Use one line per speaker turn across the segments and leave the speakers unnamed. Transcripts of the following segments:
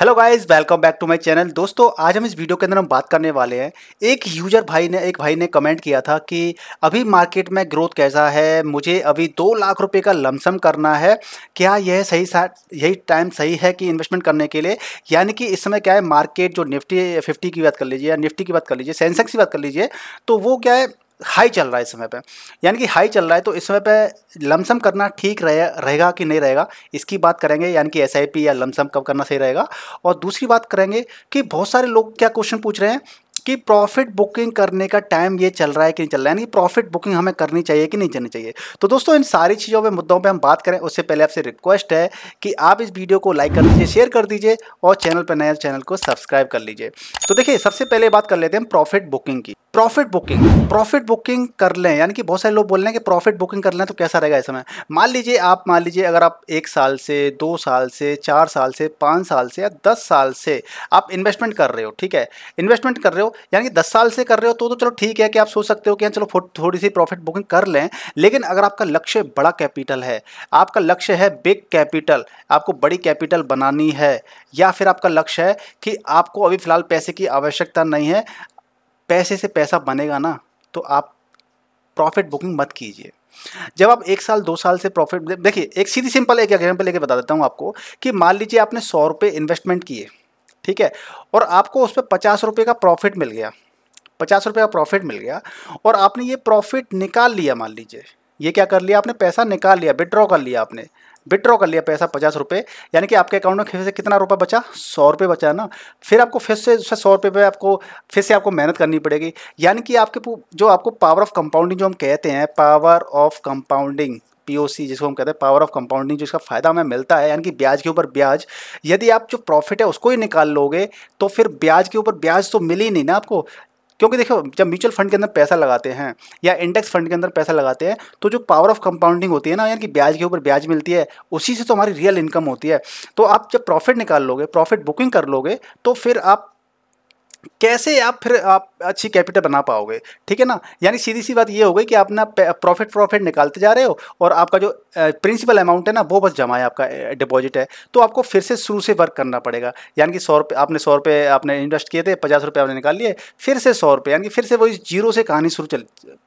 hello guys welcome back to my channel दोस्तों आज हम इस वीडियो के अंदर हम बात करने वाले हैं एक यूजर भाई ने एक भाई ने कमेंट किया था कि अभी मार्केट में ग्रोथ कैसा है मुझे अभी दो लाख रुपए का लमसम करना है क्या यह सही यही टाइम सही है कि इन्वेस्टमेंट करने के लिए यानी कि इस समय क्या है मार्केट जो निफ्टी फिफ्टी की बात कर लीजिए या निफ्टी की बात कर लीजिए सेंसेक्स की बात कर लीजिए तो वो क्या है हाई चल रहा है इस समय पे यानी कि हाई चल रहा है तो इस समय पे लमसम करना ठीक रहे रहेगा कि नहीं रहेगा इसकी बात करेंगे यानी कि एस या लमसम कब करना सही रहेगा और दूसरी बात करेंगे कि बहुत सारे लोग क्या क्वेश्चन पूछ रहे हैं कि प्रॉफिट बुकिंग करने का टाइम ये चल रहा है कि नहीं चल रहा है यानी प्रॉफिट बुकिंग हमें करनी चाहिए कि नहीं करनी चाहिए तो दोस्तों इन सारी चीज़ों पे मुद्दों पे हम बात करें उससे पहले आपसे रिक्वेस्ट है कि आप इस वीडियो को लाइक कर दीजिए शेयर कर दीजिए और चैनल पर नए चैनल तो को सब्सक्राइब कर लीजिए तो देखिए सबसे पहले बात कर लेते हैं प्रॉफिट बुकिंग की प्रॉफिट बुकिंग प्रॉफिट बुकिंग कर लें यानी कि बहुत सारे लोग बोल रहे हैं कि प्रॉफिट बुकिंग कर लें तो कैसा रहेगा इस समय मान लीजिए आप मान लीजिए अगर आप एक साल से दो साल से चार साल से पाँच साल से या दस साल से आप इन्वेस्टमेंट कर रहे हो ठीक है इन्वेस्टमेंट कर रहे हो यानी कि दस साल से कर रहे हो तो तो चलो ठीक है कि आप सोच सकते हो कि हाँ, चलो थोड़ी सी प्रॉफिट बुकिंग कर लें लेकिन अगर आपका लक्ष्य बड़ा कैपिटल है आपका लक्ष्य है बिग कैपिटल आपको बड़ी कैपिटल बनानी है या फिर आपका लक्ष्य है कि आपको अभी फ़िलहाल पैसे की आवश्यकता नहीं है पैसे से पैसा बनेगा ना तो आप प्रॉफिट बुकिंग मत कीजिए जब आप एक साल दो साल से प्रॉफिट देखिए एक सीधी सिंपल एक एग्जाम्पल लेके बता देता हूँ आपको कि मान लीजिए आपने सौ रुपये इन्वेस्टमेंट किए ठीक है और आपको उस पर पचास रुपये का प्रॉफिट मिल गया पचास रुपये का प्रॉफिट मिल गया और आपने ये प्रॉफिट निकाल लिया मान लीजिए ये क्या कर लिया आपने पैसा निकाल लिया विड्रॉ कर लिया आपने विड्रॉ कर लिया पैसा पचास रुपये यानी कि आपके अकाउंट में फिर से कितना रुपये बचा सौ रुपये बचा ना फिर आपको फिर से उससे सौ रुपये पर आपको फिर से आपको मेहनत करनी पड़ेगी यानी कि आपके जो आपको पावर ऑफ कंपाउंडिंग जो हम कहते हैं पावर ऑफ कंपाउंडिंग पी जिसको हम कहते हैं पावर ऑफ कंपाउंडिंग जिसका फ़ायदा हमें मिलता है यानी कि ब्याज के ऊपर ब्याज यदि आप जो प्रॉफिट है उसको ही निकाल लोगे तो फिर ब्याज के ऊपर ब्याज तो मिल ही नहीं ना आपको क्योंकि देखो जब म्यूचुअल फंड के अंदर पैसा लगाते हैं या इंडेक्स फंड के अंदर पैसा लगाते हैं तो जो पावर ऑफ कंपाउंडिंग होती है ना यानी कि ब्याज के ऊपर ब्याज मिलती है उसी से तो हमारी रियल इनकम होती है तो आप जब प्रॉफिट निकाल लोगे प्रॉफिट बुकिंग कर लोगे तो फिर आप कैसे आप फिर आप अच्छी कैपिटल बना पाओगे ठीक है ना यानी सीधी सी बात ये हो गई कि आप ना प्रॉफिट प्रॉफिट निकालते जा रहे हो और आपका जो प्रिंसिपल अमाउंट है ना वो बस जमा है आपका डिपॉजिट है तो आपको फिर से शुरू से वर्क करना पड़ेगा यानी कि सौ रुपये आपने सौ रुपये आपने इन्वेस्ट किए थे पचास रुपये आपने निकाल लिए फिर से सौ रुपये यानी कि फिर से वही जीरो से कहानी शुरू चल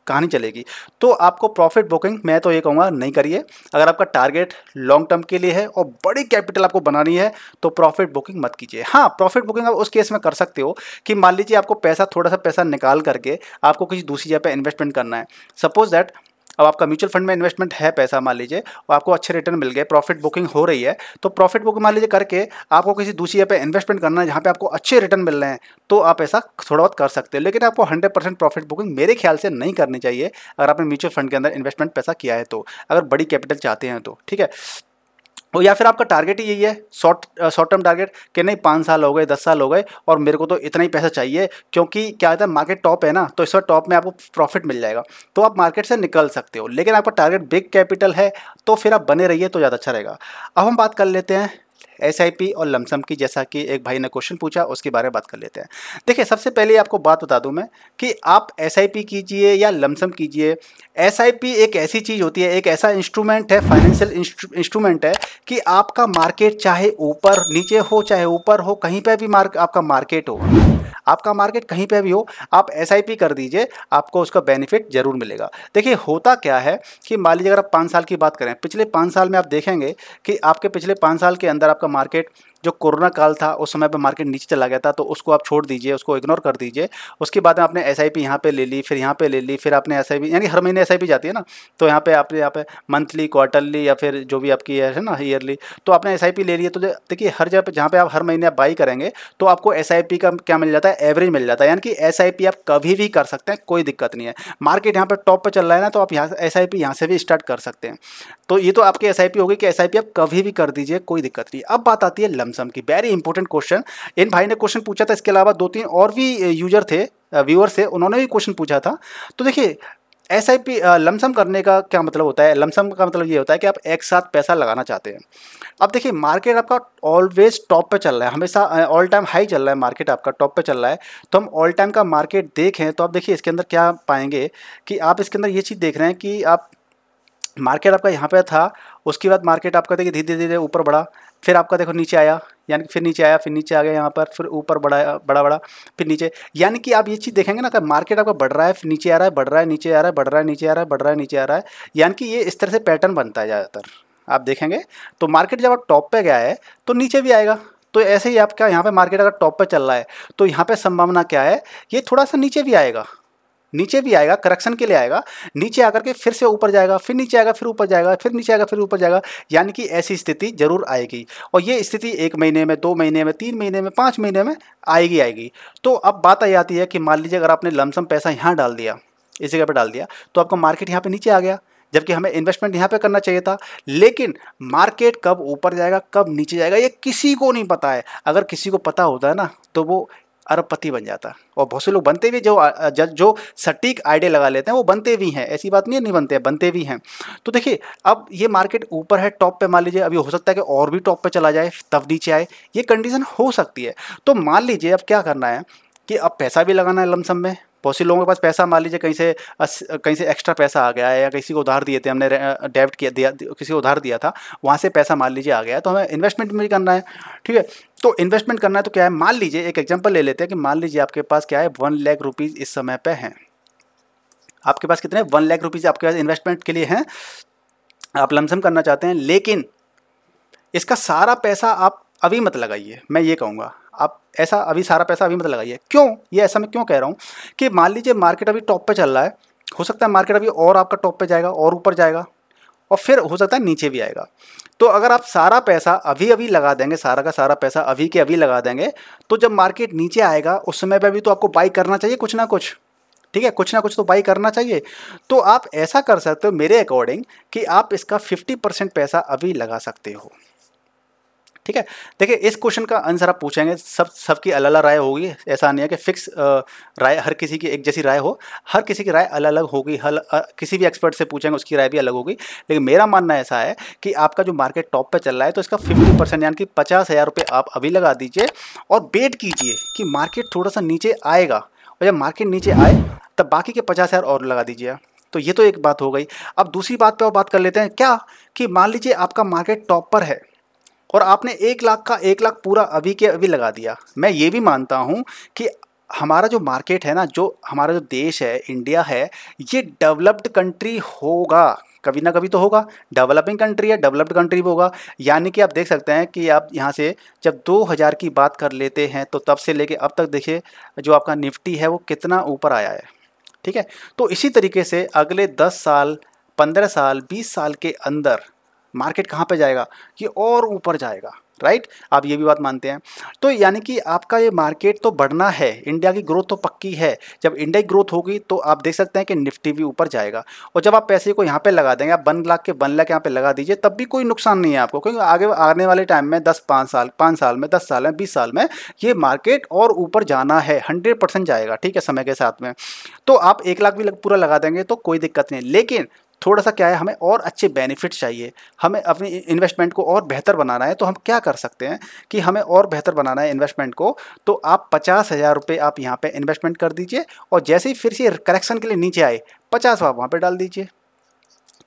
कहानी चलेगी तो आपको प्रॉफिट बुकिंग मैं तो ये कहूँगा नहीं करिए अगर आपका टारगेट लॉन्ग टर्म के लिए है और बड़ी कैपिटल आपको बनानी है तो प्रॉफिट बुकिंग मत कीजिए हाँ प्रॉफिट बुकिंग आप उस केस में कर सकते हो कि मान लीजिए आपको पैसा थोड़ा सा पैसा निकाल करके आपको किसी दूसरी जगह पर इन्वेस्टमेंट करना है सपोज दैट अब आपका म्यूचुअल फंड में इन्वेस्टमेंट है पैसा मान लीजिए और आपको अच्छे रिटर्न मिल गए प्रॉफिट बुकिंग हो रही है तो प्रॉफिट बुकिंग मान लीजिए करके आपको किसी दूसरी पर इन्वेस्टमेंट करना है जहाँ पे आपको अच्छे रिटर्न मिल रहे हैं तो आप ऐसा थोड़ा बहुत कर सकते हो लेकिन आपको हंड्रेड परसेंट प्रॉफिट बुकिंग मेरे ख्याल से नहीं करनी चाहिए अगर आपने म्यूचुअल फंड के अंदर इन्वेस्टमेंट पैसा किया है तो अगर बड़ी कैपिटल चाहते हैं तो ठीक है और तो या फिर आपका टारगेट ही यही है शॉर्ट शॉर्ट टर्म टारगेट कि नहीं पाँच साल हो गए दस साल हो गए और मेरे को तो इतना ही पैसा चाहिए क्योंकि क्या होता है मार्केट टॉप है ना तो इस बार टॉप में आपको प्रॉफिट मिल जाएगा तो आप मार्केट से निकल सकते हो लेकिन आपका टारगेट बिग कैपिटल है तो फिर आप बने रहिए तो ज़्यादा अच्छा रहेगा अब हम बात कर लेते हैं एस और लमसम की जैसा कि एक भाई ने क्वेश्चन पूछा उसके बारे में बात कर लेते हैं देखिए सबसे पहले आपको बात बता दूं मैं कि आप एस कीजिए या लमसम कीजिए एस एक ऐसी चीज़ होती है एक ऐसा इंस्ट्रूमेंट है फाइनेंशियल इंस्ट्रूमेंट है कि आपका मार्केट चाहे ऊपर नीचे हो चाहे ऊपर हो कहीं पर भी मार्क आपका मार्केट हो आपका मार्केट कहीं पे भी हो आप एस कर दीजिए आपको उसका बेनिफिट ज़रूर मिलेगा देखिए होता क्या है कि मान लीजिए अगर आप पाँच साल की बात करें पिछले पाँच साल में आप देखेंगे कि आपके पिछले पाँच साल के अंदर आपका मार्केट जो कोरोना काल था उस समय पर मार्केट नीचे चला गया था तो उसको आप छोड़ दीजिए उसको इग्नोर कर दीजिए उसके बाद आपने एस आई पी यहाँ पर ले ली फिर यहाँ पर ले ली फिर आपने एस आई पी यानी हर महीने एस आई पी जाती है ना तो यहाँ पे आपने यहाँ पे मंथली क्वार्टरली या फिर जो भी आपकी है ना ईयरली तो आपने एस आई पी ले ली है तो देखिए हर जगह जहाँ पर आप हर महीने आप बाई करेंगे तो आपको एस आई पी का क्या मिल जाता है एवरेज मिल जाता है यानी कि एस आई पी आप कभी भी कर सकते हैं कोई दिक्कत नहीं है मार्केट यहाँ पर टॉप पर चल रहा है ना तो आप यहाँ एस आई पी यहाँ से भी स्टार्ट कर सकते हैं तो ये तो आपकी एस आई पी होगी कि एस आई पी आप कभी भी कर दीजिए कोई दिक्कत नहीं अब बात आती है सैमसंग की वेरी इंपॉर्टेंट क्वेश्चन इन भाई ने क्वेश्चन पूछा था इसके अलावा दो तीन और भी यूजर थे व्यूअर्स थे उन्होंने भी क्वेश्चन पूछा था तो देखिए एस आई पी लमसम करने का क्या मतलब होता है लमसम का मतलब ये होता है कि आप एक साथ पैसा लगाना चाहते हैं अब देखिए मार्केट आपका ऑलवेज टॉप पे चल रहा है हमेशा ऑल टाइम हाई चल रहा है मार्केट आपका टॉप पे चल रहा है तो हम ऑल टाइम का मार्केट देखें तो आप देखिए इसके अंदर क्या पाएंगे कि आप इसके अंदर ये चीज़ देख रहे हैं कि आप मार्केट आपका यहाँ पर था उसके बाद मार्केट आपका देखिए धीरे धीरे ऊपर बढ़ा फिर आपका देखो नीचे आया यानी कि फिर नीचे आया फिर नीचे आ गया यहाँ पर फिर ऊपर बढ़ाया बड़ा बड़ा फिर नीचे यानी कि आप ये चीज़ देखेंगे ना कि मार्केट आपका बढ़ रहा है फिर नीचे आ रहा है बढ़ रहा है नीचे आ रहा है बढ़ रहा है नीचे आ रहा है बढ़ रहा है नीचे आ रहा है यानी कि ये इस तरह से पैटर्न बनता है ज़्यादातर आप देखेंगे तो मार्केट जब आप टॉप पर गया है तो नीचे भी आएगा तो ऐसे ही आपका यहाँ पर मार्केट अगर टॉप पर चल रहा है तो यहाँ पर संभावना क्या है ये थोड़ा सा नीचे भी आएगा नीचे भी आएगा करेक्शन के लिए आएगा नीचे आकर के फिर से ऊपर जाएगा फिर नीचे आएगा फिर ऊपर जाएगा फिर नीचे आएगा फिर ऊपर जाएगा यानी कि ऐसी स्थिति जरूर आएगी और ये स्थिति एक महीने में दो महीने में तीन महीने में पाँच महीने में आएगी आएगी तो अब बात आई आती है कि मान लीजिए अगर आपने लमसम पैसा यहाँ डाल दिया इस जगह पर डाल दिया तो आपका मार्केट यहाँ पर नीचे आ गया जबकि हमें इन्वेस्टमेंट यहाँ पे करना चाहिए था लेकिन मार्केट कब ऊपर जाएगा कब नीचे जाएगा ये किसी को नहीं पता है अगर किसी को पता होता है ना तो वो अरबपति बन जाता और बहुत से लोग बनते भी जो जज जो सटीक आइडिया लगा लेते हैं वो बनते भी हैं ऐसी बात नहीं है नहीं बनते हैं बनते भी हैं तो देखिए अब ये मार्केट ऊपर है टॉप पे मान लीजिए अभी हो सकता है कि और भी टॉप पे चला जाए तब नीचे आए ये कंडीशन हो सकती है तो मान लीजिए अब क्या करना है कि अब पैसा भी लगाना है लमसम में बहुत से लोगों के पास पैसा मान लीजिए कहीं से कहीं से एक्स्ट्रा पैसा आ गया है या किसी को उधार दिए थे हमने डेबिट किया दिया किसी को उधार दिया था वहाँ से पैसा मान लीजिए आ गया है तो हमें इन्वेस्टमेंट भी करना है ठीक है तो इन्वेस्टमेंट करना है तो क्या है मान लीजिए एक एग्जाम्पल ले लेते हैं कि मान लीजिए आपके पास क्या है वन लाख रुपीज़ इस समय पर हैं आपके पास कितने वन लाख रुपीज़ आपके पास इन्वेस्टमेंट के लिए हैं आप लमसम करना चाहते हैं लेकिन इसका सारा पैसा आप अभी मत लगाइए मैं ये कहूँगा आप ऐसा अभी सारा पैसा अभी मत लगाइए क्यों ये ऐसा मैं क्यों कह रहा हूँ कि मान लीजिए मार्केट अभी टॉप पर चल रहा है हो सकता है मार्केट अभी और आपका टॉप पर जाएगा और ऊपर जाएगा और फिर हो सकता है नीचे भी आएगा तो अगर आप सारा पैसा अभी अभी लगा देंगे सारा का सारा पैसा अभी के अभी लगा देंगे तो जब मार्केट नीचे आएगा उस समय पर भी तो आपको बाई करना चाहिए कुछ ना कुछ ठीक है कुछ ना कुछ तो बाई करना चाहिए तो आप ऐसा कर सकते हो मेरे अकॉर्डिंग कि आप इसका 50 परसेंट पैसा अभी लगा सकते हो ठीक है देखिए इस क्वेश्चन का आंसर आप पूछेंगे सब सबकी अलग अलग राय होगी ऐसा नहीं है कि फिक्स राय हर किसी की एक जैसी राय हो हर किसी की राय अलग अलग होगी हर किसी भी एक्सपर्ट से पूछेंगे उसकी राय भी अलग होगी लेकिन मेरा मानना ऐसा है कि आपका जो मार्केट टॉप पर चल रहा है तो इसका फिफ्टी परसेंट यानी कि पचास हज़ार रुपये आप अभी लगा दीजिए और वेट कीजिए कि मार्केट थोड़ा सा नीचे आएगा और जब मार्केट नीचे आए तब बाकी के पचास हज़ार और लगा दीजिए तो ये तो एक बात हो गई अब दूसरी बात पे और बात कर लेते हैं क्या कि मान लीजिए आपका मार्केट टॉप पर है और आपने एक लाख का एक लाख पूरा अभी के अभी लगा दिया मैं ये भी मानता हूँ कि हमारा जो मार्केट है ना जो हमारा जो देश है इंडिया है ये डेवलप्ड कंट्री होगा कभी ना कभी तो होगा डेवलपिंग कंट्री है डेवलप्ड कंट्री भी होगा यानी कि आप देख सकते हैं कि आप यहाँ से जब 2000 की बात कर लेते हैं तो तब से लेके अब तक देखिए जो आपका निफ्टी है वो कितना ऊपर आया है ठीक है तो इसी तरीके से अगले 10 साल 15 साल 20 साल के अंदर मार्केट कहाँ पे जाएगा ये और ऊपर जाएगा राइट आप ये भी बात मानते हैं तो यानी कि आपका ये मार्केट तो बढ़ना है इंडिया की ग्रोथ तो पक्की है जब इंडिया की ग्रोथ होगी तो आप देख सकते हैं कि निफ्टी भी ऊपर जाएगा और जब आप पैसे को यहाँ पे लगा देंगे आप वन लाख के वन लाख यहाँ पे लगा दीजिए तब भी कोई नुकसान नहीं है आपको क्योंकि आगे आने वाले टाइम में दस पाँच साल पाँच साल में दस साल में बीस साल में ये मार्केट और ऊपर जाना है हंड्रेड जाएगा ठीक है समय के साथ में तो आप एक लाख भी पूरा लगा देंगे तो कोई दिक्कत नहीं लेकिन थोड़ा सा क्या है हमें और अच्छे बेनिफिट चाहिए हमें अपनी इन्वेस्टमेंट को और बेहतर बनाना है तो हम क्या कर सकते हैं कि हमें और बेहतर बनाना है इन्वेस्टमेंट को तो आप पचास हज़ार रुपये आप यहाँ पर इन्वेस्टमेंट कर दीजिए और जैसे ही फिर से करेक्शन के लिए नीचे आए पचास आप वहाँ पर डाल दीजिए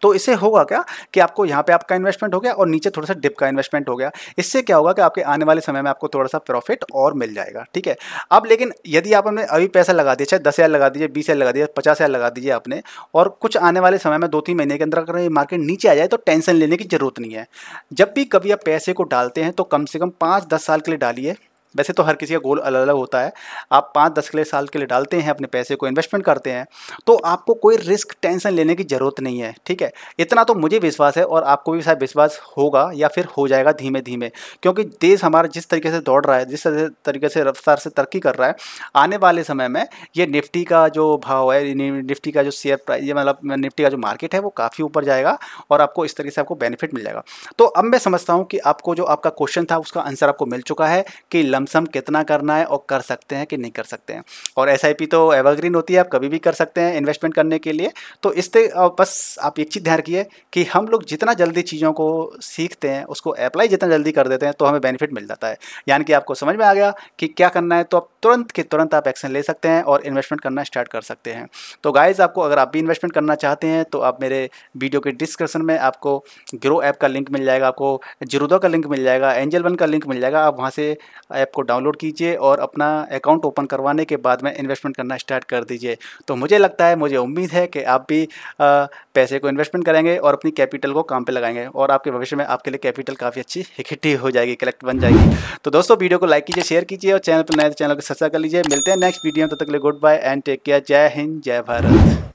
तो इससे होगा क्या कि आपको यहाँ पे आपका इन्वेस्टमेंट हो गया और नीचे थोड़ा सा डिप का इन्वेस्टमेंट हो गया इससे क्या होगा कि आपके आने वाले समय में आपको थोड़ा सा प्रॉफिट और मिल जाएगा ठीक है अब लेकिन यदि आपने अभी पैसा लगा दिया चाहे दस हज़ार लगा दीजिए बीस हज़ार लगा दीजिए पचास हज़ार लगा दीजिए आपने और कुछ आने वाले समय में दो तीन महीने के अंदर अगर ये मार्केट नीचे आ जाए तो टेंशन लेने की ज़रूरत नहीं है जब भी कभी आप पैसे को डालते हैं तो कम से कम पाँच दस साल के लिए डालिए वैसे तो हर किसी का गोल अलग अलग होता है आप पाँच दस के साल के लिए डालते हैं अपने पैसे को इन्वेस्टमेंट करते हैं तो आपको कोई रिस्क टेंशन लेने की ज़रूरत नहीं है ठीक है इतना तो मुझे विश्वास है और आपको भी शायद विश्वास होगा या फिर हो जाएगा धीमे धीमे क्योंकि देश हमारा जिस तरीके से दौड़ रहा है जिस तरीके से रफ्तार से तरक्की कर रहा है आने वाले समय में ये निफ्टी का जो भाव है निफ्टी का जो शेयर प्राइस ये मतलब निफ्टी का जो मार्केट है वो काफ़ी ऊपर जाएगा और आपको इस तरीके से आपको बेनिफिट मिल जाएगा तो अब मैं समझता हूँ कि आपको जो आपका क्वेश्चन था उसका आंसर आपको मिल चुका है कि लमसम कितना करना है और कर सकते हैं कि नहीं कर सकते हैं और एस तो एवरग्रीन होती है आप कभी भी कर सकते हैं इन्वेस्टमेंट करने के लिए तो इससे बस आप एक चीज़ ध्यान रखिए कि हम लोग जितना जल्दी चीज़ों को सीखते हैं उसको अप्लाई जितना जल्दी कर देते हैं तो हमें बेनिफिट मिल जाता है यानी कि आपको समझ में आ गया कि क्या करना है तो आप तुरंत के तुरंत आप एक्शन ले सकते हैं और इन्वेस्टमेंट करना स्टार्ट कर सकते हैं तो गाइज़ आपको अगर आप भी इन्वेस्टमेंट करना चाहते हैं तो आप मेरे वीडियो के डिस्क्रिप्शन में आपको ग्रो ऐप का लिंक मिल जाएगा आपको जिरोदा का लिंक मिल जाएगा एंजल वन का लिंक मिल जाएगा आप वहाँ से ऐप को डाउनलोड कीजिए और अपना अकाउंट ओपन करवाने के बाद में इन्वेस्टमेंट करना स्टार्ट कर दीजिए तो मुझे लगता है मुझे उम्मीद है कि आप भी आ, पैसे को इन्वेस्टमेंट करेंगे और अपनी कैपिटल को काम पर लगाएंगे और आपके भविष्य में आपके लिए कैपिटल काफ़ी अच्छी इकट्ठी हो जाएगी कलेक्ट बन जाएगी तो दोस्तों वीडियो को लाइक कीजिए शेयर कीजिए और चैनल पर नए चैनल तो को सब्सक्राइब कर लीजिए मिलते हैं नेक्स्ट वीडियो में तब तक के लिए good bye and take care जय हिंद जय भारत